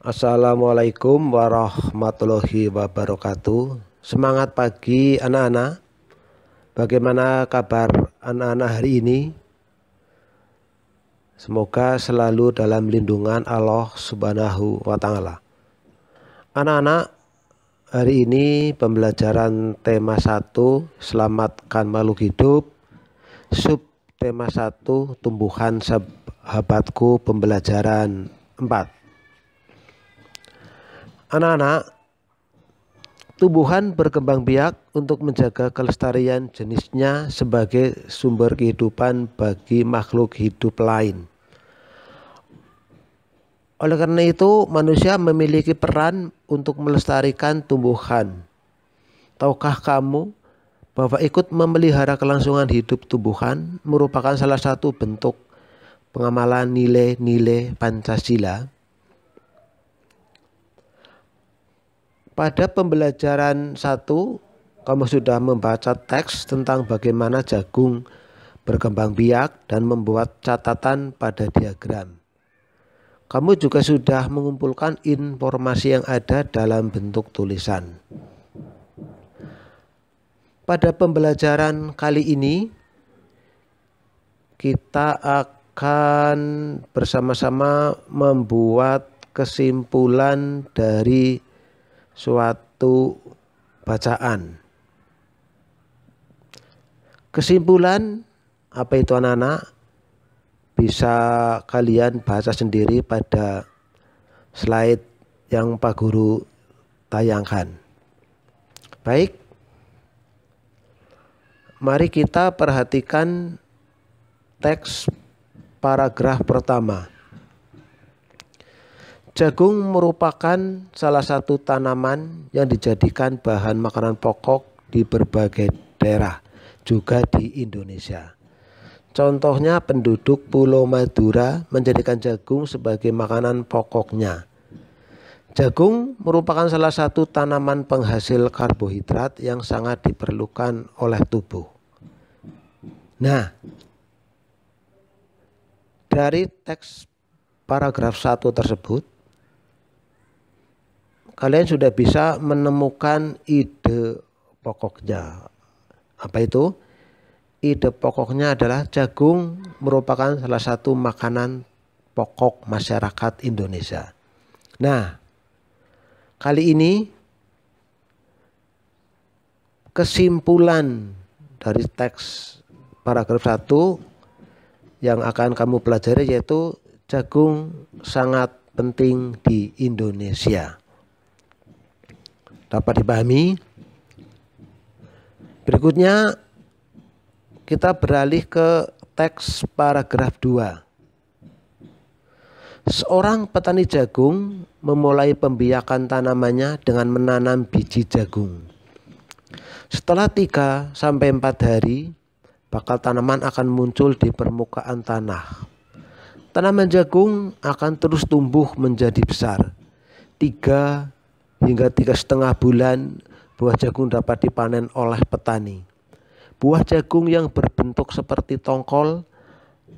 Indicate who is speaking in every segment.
Speaker 1: Assalamualaikum warahmatullahi wabarakatuh. Semangat pagi anak-anak. Bagaimana kabar anak-anak hari ini? Semoga selalu dalam lindungan Allah Subhanahu wa taala. Anak-anak, hari ini pembelajaran tema 1 Selamatkan makhluk hidup. Sub tema 1 Tumbuhan sahabatku pembelajaran 4. Anak-anak, tumbuhan berkembang biak untuk menjaga kelestarian jenisnya sebagai sumber kehidupan bagi makhluk hidup lain. Oleh karena itu, manusia memiliki peran untuk melestarikan tumbuhan. Tahukah kamu bahwa ikut memelihara kelangsungan hidup tumbuhan merupakan salah satu bentuk pengamalan nilai-nilai Pancasila? Pada pembelajaran satu, kamu sudah membaca teks tentang bagaimana jagung berkembang biak dan membuat catatan pada diagram. Kamu juga sudah mengumpulkan informasi yang ada dalam bentuk tulisan. Pada pembelajaran kali ini, kita akan bersama-sama membuat kesimpulan dari suatu bacaan. Kesimpulan apa itu anak-anak? Bisa kalian baca sendiri pada slide yang Pak Guru tayangkan. Baik. Mari kita perhatikan teks paragraf pertama. Jagung merupakan salah satu tanaman yang dijadikan bahan makanan pokok di berbagai daerah, juga di Indonesia. Contohnya penduduk Pulau Madura menjadikan jagung sebagai makanan pokoknya. Jagung merupakan salah satu tanaman penghasil karbohidrat yang sangat diperlukan oleh tubuh. Nah, dari teks paragraf 1 tersebut kalian sudah bisa menemukan ide pokoknya. Apa itu? Ide pokoknya adalah jagung merupakan salah satu makanan pokok masyarakat Indonesia. Nah, kali ini kesimpulan dari teks paragraf 1 yang akan kamu pelajari yaitu jagung sangat penting di Indonesia dapat dipahami. Berikutnya kita beralih ke teks paragraf 2. Seorang petani jagung memulai pembiakan tanamannya dengan menanam biji jagung. Setelah 3 sampai 4 hari, bakal tanaman akan muncul di permukaan tanah. Tanaman jagung akan terus tumbuh menjadi besar. 3 hingga tiga setengah bulan buah jagung dapat dipanen oleh petani. Buah jagung yang berbentuk seperti tongkol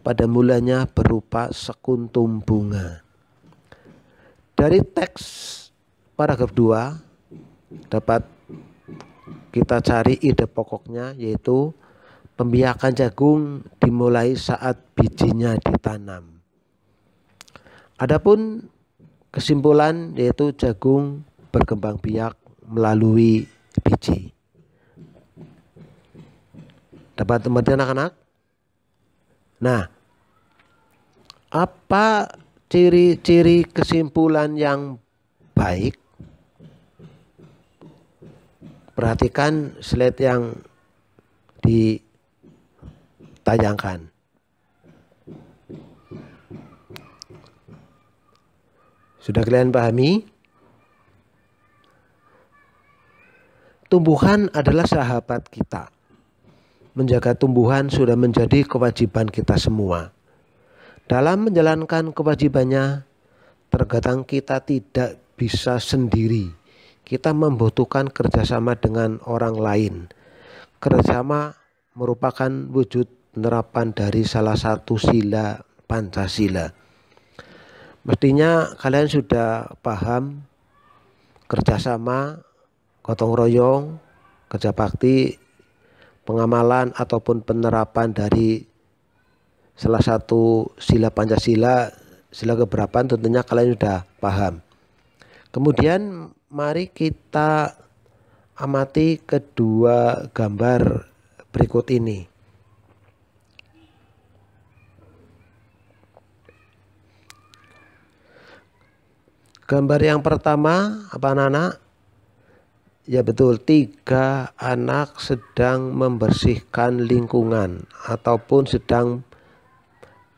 Speaker 1: pada mulanya berupa sekuntum bunga. Dari teks paragraf 2 dapat kita cari ide pokoknya yaitu pembiakan jagung dimulai saat bijinya ditanam. Adapun kesimpulan yaitu jagung berkembang biak melalui biji. Dapat teman-teman anak-anak? Nah, apa ciri-ciri kesimpulan yang baik? Perhatikan slide yang ditayangkan. Sudah kalian pahami? tumbuhan adalah sahabat kita. Menjaga tumbuhan sudah menjadi kewajiban kita semua. Dalam menjalankan kewajibannya, terkadang kita tidak bisa sendiri. Kita membutuhkan kerjasama dengan orang lain. Kerjasama merupakan wujud penerapan dari salah satu sila Pancasila. Mestinya kalian sudah paham kerjasama gotong royong, kerja bakti, pengamalan ataupun penerapan dari salah satu sila Pancasila, sila keberapa tentunya kalian sudah paham. Kemudian mari kita amati kedua gambar berikut ini. Gambar yang pertama apa anak-anak? Ya betul, tiga anak sedang membersihkan lingkungan ataupun sedang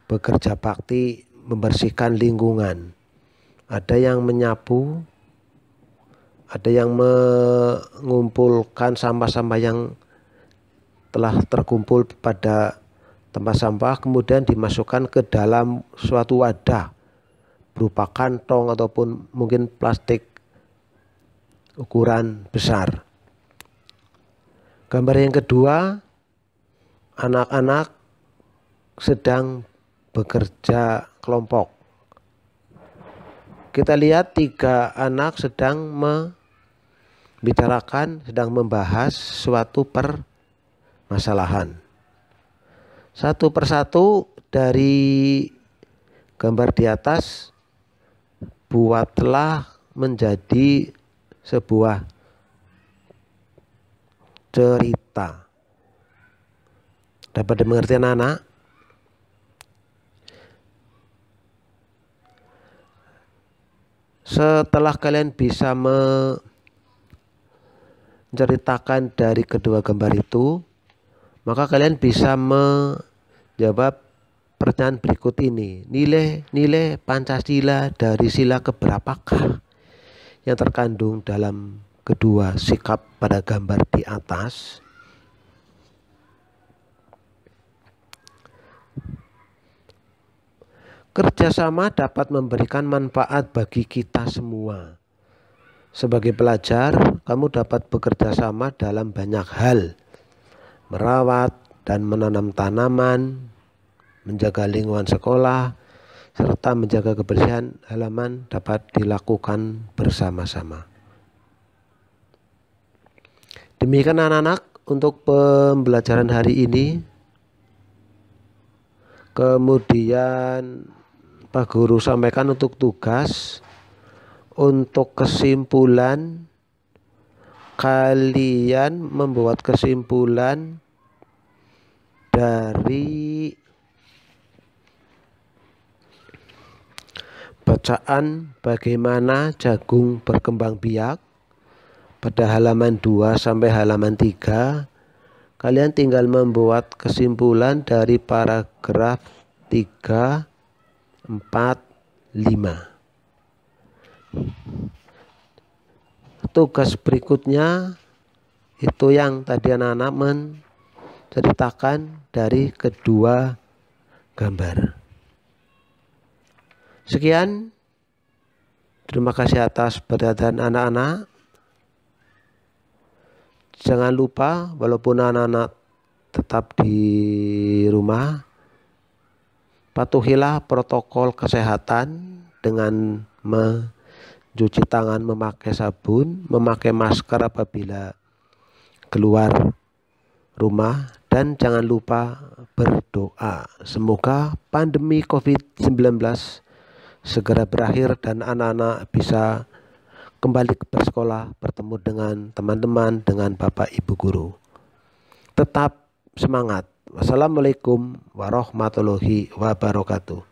Speaker 1: bekerja bakti membersihkan lingkungan. Ada yang menyapu, ada yang mengumpulkan sampah-sampah yang telah terkumpul pada tempat sampah kemudian dimasukkan ke dalam suatu wadah berupa kantong ataupun mungkin plastik ukuran besar. Gambar yang kedua, anak-anak sedang bekerja kelompok. Kita lihat tiga anak sedang membicarakan, sedang membahas suatu permasalahan. Satu persatu dari gambar di atas buatlah menjadi sebuah cerita. Dapat dimengerti anak-anak? Setelah kalian bisa menceritakan dari kedua gambar itu, maka kalian bisa menjawab pertanyaan berikut ini. Nilai-nilai Pancasila dari sila keberapakah? yang terkandung dalam kedua sikap pada gambar di atas Kerjasama dapat memberikan manfaat bagi kita semua. Sebagai pelajar, kamu dapat bekerja sama dalam banyak hal. Merawat dan menanam tanaman, menjaga lingkungan sekolah, serta menjaga kebersihan halaman dapat dilakukan bersama-sama. Demikian anak-anak untuk pembelajaran hari ini. Kemudian Pak Guru sampaikan untuk tugas, untuk kesimpulan, kalian membuat kesimpulan dari Bacaan bagaimana jagung berkembang biak pada halaman 2 sampai halaman 3 kalian tinggal membuat kesimpulan dari paragraf 3 4 5 tugas berikutnya itu yang tadi anak-anak menceritakan dari kedua gambar Sekian. Terima kasih atas perhatian anak-anak. Jangan lupa walaupun anak-anak tetap di rumah patuhilah protokol kesehatan dengan mencuci tangan memakai sabun, memakai masker apabila keluar rumah dan jangan lupa berdoa. Semoga pandemi Covid-19 segera berakhir dan anak-anak bisa kembali ke sekolah, bertemu dengan teman-teman dengan Bapak Ibu guru. Tetap semangat. Wassalamualaikum warahmatullahi wabarakatuh.